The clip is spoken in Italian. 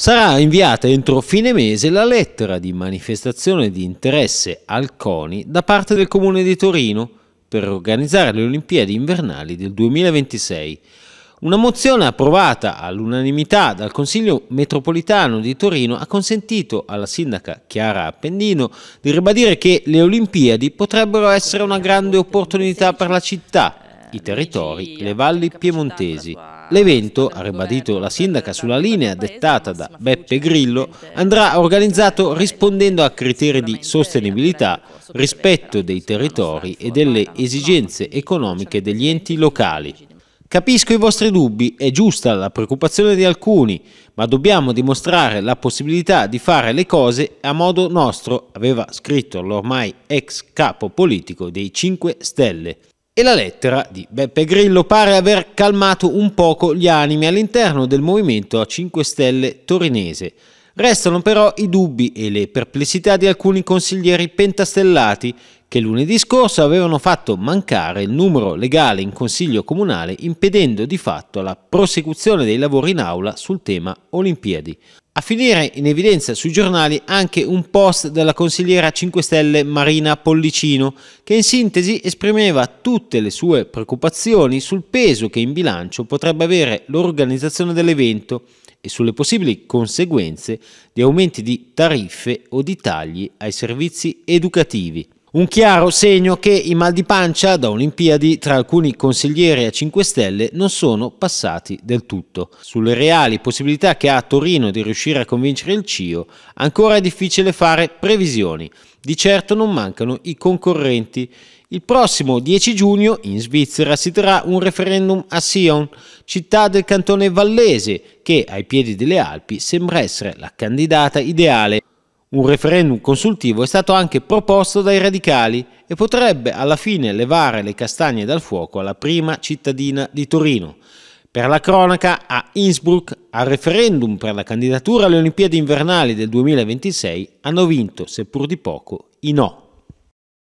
Sarà inviata entro fine mese la lettera di manifestazione di interesse al CONI da parte del Comune di Torino per organizzare le Olimpiadi invernali del 2026. Una mozione approvata all'unanimità dal Consiglio metropolitano di Torino ha consentito alla sindaca Chiara Appendino di ribadire che le Olimpiadi potrebbero essere una grande opportunità per la città i territori, le valli piemontesi. L'evento, ha ribadito la sindaca sulla linea dettata da Beppe Grillo, andrà organizzato rispondendo a criteri di eh, sostenibilità, rispetto dei territori e delle esigenze economiche degli enti locali. Capisco i vostri dubbi, è giusta la preoccupazione di alcuni, ma dobbiamo dimostrare la possibilità di fare le cose a modo nostro, aveva scritto l'ormai ex capo politico dei 5 Stelle e la lettera di Beppe Grillo pare aver calmato un poco gli animi all'interno del Movimento a 5 Stelle torinese. Restano però i dubbi e le perplessità di alcuni consiglieri pentastellati che lunedì scorso avevano fatto mancare il numero legale in Consiglio Comunale impedendo di fatto la prosecuzione dei lavori in aula sul tema Olimpiadi. A finire in evidenza sui giornali anche un post della consigliera 5 Stelle Marina Pollicino, che in sintesi esprimeva tutte le sue preoccupazioni sul peso che in bilancio potrebbe avere l'organizzazione dell'evento e sulle possibili conseguenze di aumenti di tariffe o di tagli ai servizi educativi. Un chiaro segno che i mal di pancia da Olimpiadi tra alcuni consiglieri a 5 Stelle non sono passati del tutto. Sulle reali possibilità che ha Torino di riuscire a convincere il CIO, ancora è difficile fare previsioni. Di certo non mancano i concorrenti. Il prossimo 10 giugno in Svizzera si terrà un referendum a Sion, città del cantone vallese, che ai piedi delle Alpi sembra essere la candidata ideale un referendum consultivo è stato anche proposto dai radicali e potrebbe alla fine levare le castagne dal fuoco alla prima cittadina di Torino. Per la cronaca, a Innsbruck, al referendum per la candidatura alle Olimpiadi invernali del 2026 hanno vinto, seppur di poco, i no.